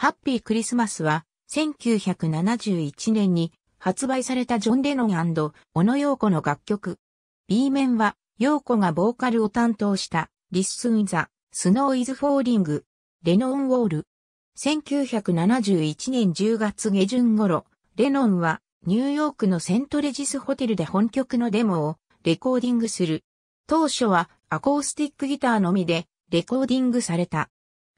ハッピークリスマスは、1971年に発売されたジョン・レノン小野洋子の楽曲。B 面は、洋子がボーカルを担当した、リッスン・ザ・スノー・イズ・フォーリング、レノン・ウォール。1971年10月下旬頃、レノンは、ニューヨークのセントレジスホテルで本曲のデモをレコーディングする。当初はアコースティックギターのみでレコーディングされた。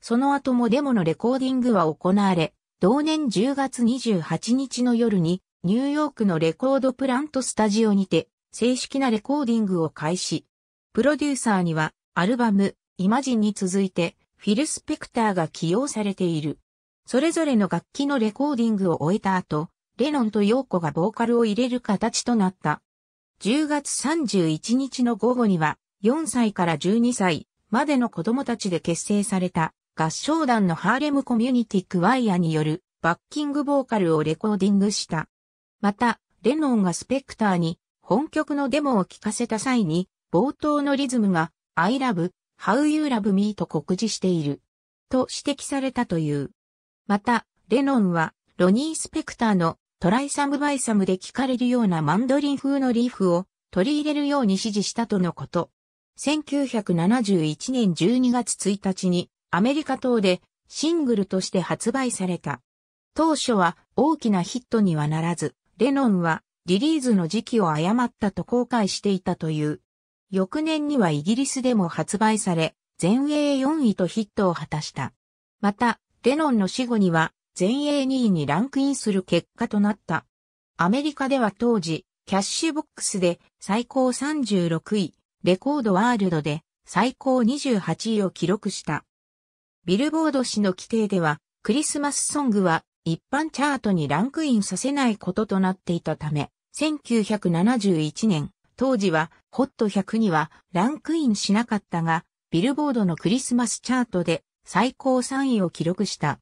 その後もデモのレコーディングは行われ、同年10月28日の夜にニューヨークのレコードプラントスタジオにて正式なレコーディングを開始。プロデューサーにはアルバム、イマジンに続いてフィル・スペクターが起用されている。それぞれの楽器のレコーディングを終えた後、レノンとヨーコがボーカルを入れる形となった。10月31日の午後には4歳から12歳までの子供たちで結成された合唱団のハーレムコミュニティクワイアによるバッキングボーカルをレコーディングした。また、レノンがスペクターに本曲のデモを聴かせた際に、冒頭のリズムが I love, how you love me と告示している。と指摘されたという。また、レノンはロニー・スペクターのトライサムバイサムで聞かれるようなマンドリン風のリーフを取り入れるように指示したとのこと。1971年12月1日にアメリカ等でシングルとして発売された。当初は大きなヒットにはならず、レノンはリリーズの時期を誤ったと後悔していたという。翌年にはイギリスでも発売され、全英4位とヒットを果たした。また、レノンの死後には全英2位にランクインする結果となった。アメリカでは当時、キャッシュボックスで最高36位、レコードワールドで最高28位を記録した。ビルボード誌の規定では、クリスマスソングは一般チャートにランクインさせないこととなっていたため、1971年、当時はホット100にはランクインしなかったが、ビルボードのクリスマスチャートで最高3位を記録した。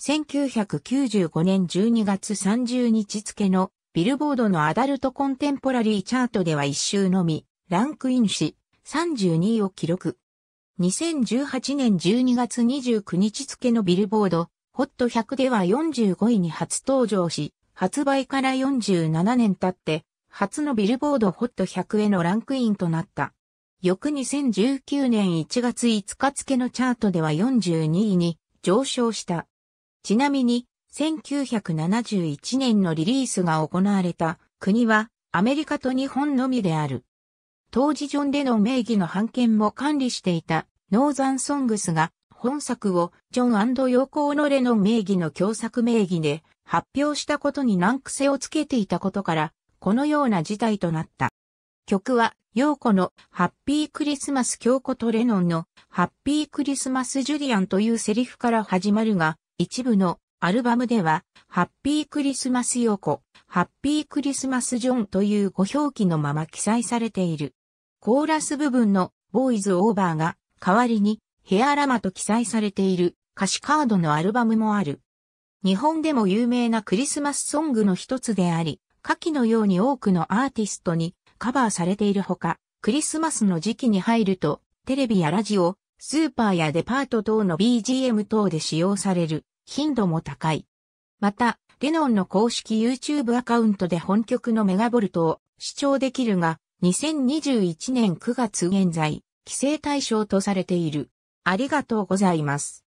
1995年12月30日付のビルボードのアダルトコンテンポラリーチャートでは一周のみランクインし32位を記録。2018年12月29日付のビルボード、ホット100では45位に初登場し、発売から47年経って、初のビルボードホット100へのランクインとなった。翌2019年1月5日付のチャートでは42位に上昇した。ちなみに、1971年のリリースが行われた国はアメリカと日本のみである。当時ジョン・レノン名義の版権も管理していたノーザン・ソングスが本作をジョンヨコーのレノン名義の共作名義で発表したことに難癖をつけていたことからこのような事態となった。曲はヨ子のハッピークリスマス京子とレノンのハッピークリスマスジュリアンというセリフから始まるが一部のアルバムでは、ハッピークリスマスヨコ、ハッピークリスマスジョンというご表記のまま記載されている。コーラス部分のボーイズオーバーが代わりにヘアラマと記載されている歌詞カードのアルバムもある。日本でも有名なクリスマスソングの一つであり、下記のように多くのアーティストにカバーされているほか、クリスマスの時期に入ると、テレビやラジオ、スーパーやデパート等の BGM 等で使用される頻度も高い。また、レノンの公式 YouTube アカウントで本曲のメガボルトを視聴できるが、2021年9月現在、規制対象とされている。ありがとうございます。